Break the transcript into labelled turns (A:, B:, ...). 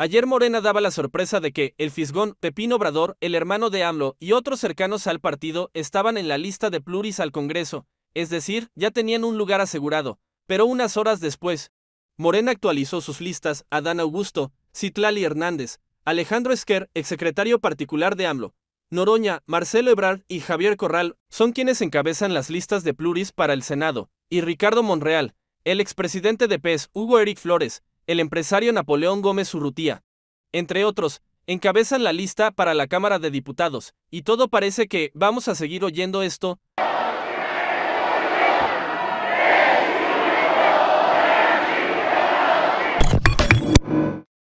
A: Ayer Morena daba la sorpresa de que el fisgón Pepín Obrador, el hermano de AMLO y otros cercanos al partido estaban en la lista de pluris al Congreso, es decir, ya tenían un lugar asegurado, pero unas horas después, Morena actualizó sus listas Adán Augusto, Citlali Hernández, Alejandro Esquer, exsecretario particular de AMLO, Noroña, Marcelo Ebrard y Javier Corral son quienes encabezan las listas de pluris para el Senado, y Ricardo Monreal, el expresidente de PES, Hugo Eric Flores, el empresario Napoleón Gómez Urrutía. entre otros, encabezan la lista para la Cámara de Diputados, y todo parece que vamos a seguir oyendo esto.